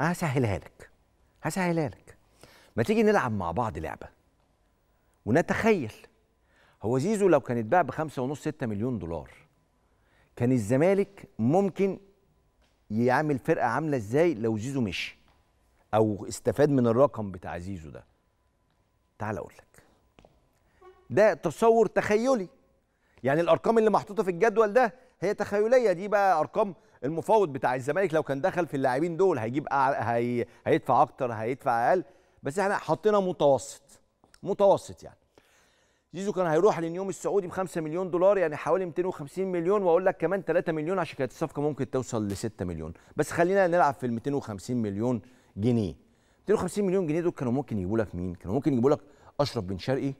هسهلها لك هسهلها لك ما تيجي نلعب مع بعض لعبه ونتخيل هو زيزو لو كان اتباع بخمسة ونص ستة مليون دولار كان الزمالك ممكن يعمل فرقه عامله ازاي لو زيزو مشي او استفاد من الرقم بتاع زيزو ده تعال اقول لك ده تصور تخيلي يعني الارقام اللي محطوطه في الجدول ده هي تخيليه دي بقى ارقام المفاوض بتاع الزمالك لو كان دخل في اللاعبين دول هيجيب هي... هيدفع اكتر هيدفع اقل بس احنا حطينا متوسط متوسط يعني زيزو كان هيروح لنيوم السعودي ب 5 مليون دولار يعني حوالي 250 مليون واقول لك كمان 3 مليون عشان كانت الصفقه ممكن توصل ل 6 مليون بس خلينا نلعب في ال 250 مليون جنيه 250 مليون جنيه دول كانوا ممكن يجيبوا لك مين كانوا ممكن يجيبوا لك اشرف بن شرقي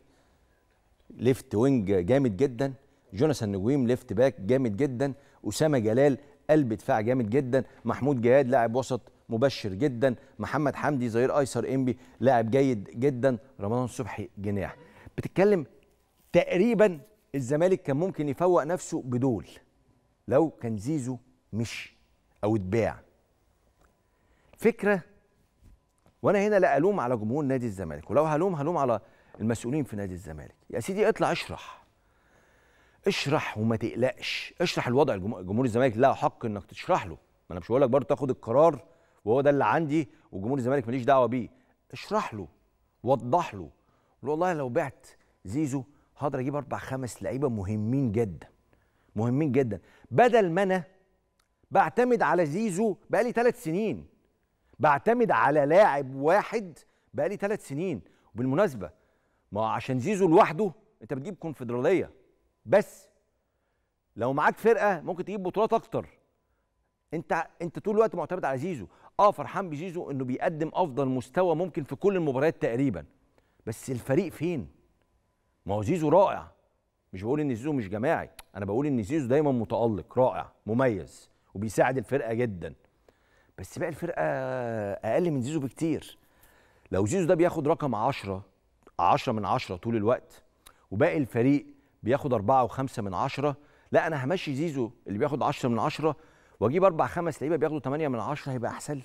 ليفت وينج جامد جدا جوناثان نجويم ليفت باك جامد جدا اسامه جلال قلب دفاع جامد جدا محمود جهاد لاعب وسط مبشر جدا محمد حمدي ظهير ايسر انبي لاعب جيد جدا رمضان صبحي جناح بتتكلم تقريبا الزمالك كان ممكن يفوق نفسه بدول لو كان زيزو مشي او اتباع فكره وانا هنا لا الوم على جمهور نادي الزمالك ولو هلوم هلوم على المسؤولين في نادي الزمالك يا سيدي اطلع اشرح اشرح وما تقلقش اشرح الوضع جمهور الزمالك لا حق انك تشرح له ما انا مش بقول لك برضه تاخد القرار وهو ده اللي عندي وجمهور الزمالك ماليش دعوه بيه اشرح له وضح له والله لو بعت زيزو هقدر اجيب اربع خمس لعيبه مهمين جدا مهمين جدا بدل ما انا بعتمد على زيزو بقالي ثلاث سنين بعتمد على لاعب واحد بقالي ثلاث سنين وبالمناسبه ما عشان زيزو لوحده انت بتجيب كونفدراليه بس لو معاك فرقه ممكن تجيب بطولات اكتر انت انت طول الوقت معتمد على زيزو اه فرحان بزيزو انه بيقدم افضل مستوى ممكن في كل المباريات تقريبا بس الفريق فين ما هو زيزو رائع مش بقول ان زيزو مش جماعي انا بقول ان زيزو دايما متالق رائع مميز وبيساعد الفرقه جدا بس باقي الفرقه اقل من زيزو بكتير لو زيزو ده بياخد رقم 10 10 من 10 طول الوقت وباقي الفريق بياخد أربعة وخمسة من عشرة لا أنا همشي زيزو اللي بياخد عشرة من عشرة وأجيب أربع خمس لعيبة بياخدوا تمانية من عشرة هيبقى أحسن لي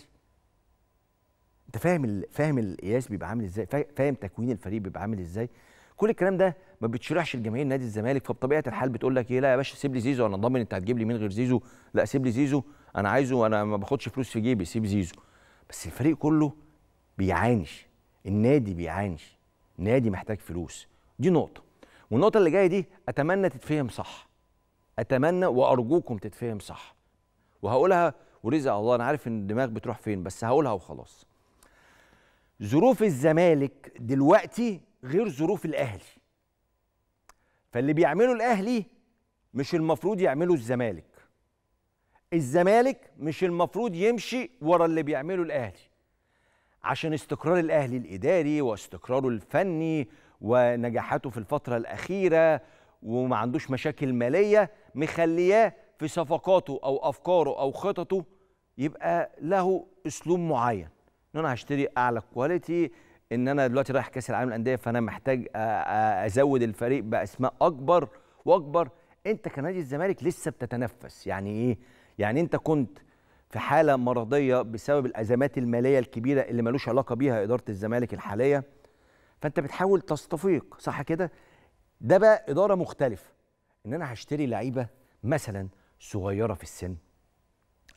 أنت فاهم ال... فاهم القياس بيبقى عامل إزاي فاهم تكوين الفريق بيبقى عامل إزاي كل الكلام ده ما بتشرحش لجماهير نادي الزمالك فبطبيعه الحال بتقول لك ايه لا يا باشا سيب لي زيزو انا ضامن انت هتجيب لي مين غير زيزو لا سيب لي زيزو انا عايزه انا ما باخدش فلوس في جيبي سيب زيزو بس الفريق كله بيعانش النادي بيعانش نادي محتاج فلوس دي نقطه والنقطه اللي جايه دي اتمنى تتفهم صح اتمنى وارجوكم تتفهم صح وهقولها ورزق الله انا عارف ان الدماغ بتروح فين بس هقولها وخلاص ظروف الزمالك دلوقتي غير ظروف الاهلي فاللي بيعمله الاهلي مش المفروض يعمله الزمالك الزمالك مش المفروض يمشي ورا اللي بيعمله الاهلي عشان استقرار الاهلي الاداري واستقراره الفني ونجاحاته في الفترة الأخيرة وما عندوش مشاكل مالية مخلياه في صفقاته أو أفكاره أو خططه يبقى له أسلوب معين إن أنا هشتري أعلى كواليتي إن أنا دلوقتي رايح كأس العالم للأندية فأنا محتاج أزود الفريق بأسماء أكبر وأكبر أنت كنادي الزمالك لسه بتتنفس يعني إيه؟ يعني أنت كنت في حالة مرضية بسبب الأزمات المالية الكبيرة اللي ملوش علاقة بيها إدارة الزمالك الحالية فانت بتحاول تستفيق صح كده ده بقى اداره مختلفه ان انا هشتري لعيبه مثلا صغيره في السن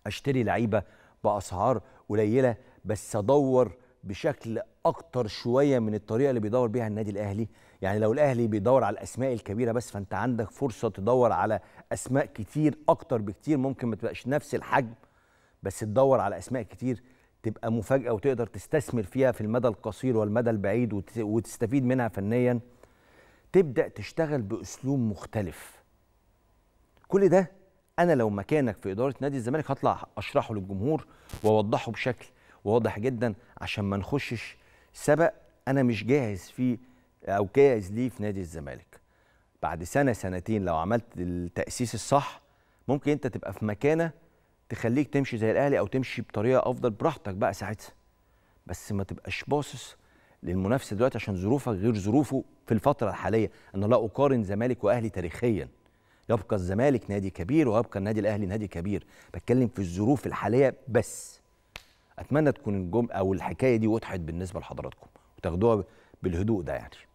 اشتري لعيبه باسعار قليله بس ادور بشكل اكتر شويه من الطريقه اللي بيدور بيها النادي الاهلي يعني لو الاهلي بيدور على الاسماء الكبيره بس فانت عندك فرصه تدور على اسماء كتير اكتر بكتير ممكن ما تبقاش نفس الحجم بس تدور على اسماء كتير تبقى مفاجاه وتقدر تستثمر فيها في المدى القصير والمدى البعيد وتستفيد منها فنيا تبدا تشتغل باسلوب مختلف كل ده انا لو مكانك في اداره نادي الزمالك هطلع اشرحه للجمهور واوضحه بشكل واضح جدا عشان ما نخشش سبق انا مش جاهز فيه او جاهز ليه في نادي الزمالك بعد سنه سنتين لو عملت التاسيس الصح ممكن انت تبقى في مكانه تخليك تمشي زي الاهلي او تمشي بطريقه افضل براحتك بقى ساعتها بس ما تبقاش باصص للمنافسه دلوقتي عشان ظروفك غير ظروفه في الفتره الحاليه انا لا اقارن زمالك واهلي تاريخيا يبقى الزمالك نادي كبير ويبقى النادي الاهلي نادي كبير بتكلم في الظروف الحاليه بس اتمنى تكون الجمله او الحكايه دي وضحت بالنسبه لحضراتكم وتاخدوها بالهدوء ده يعني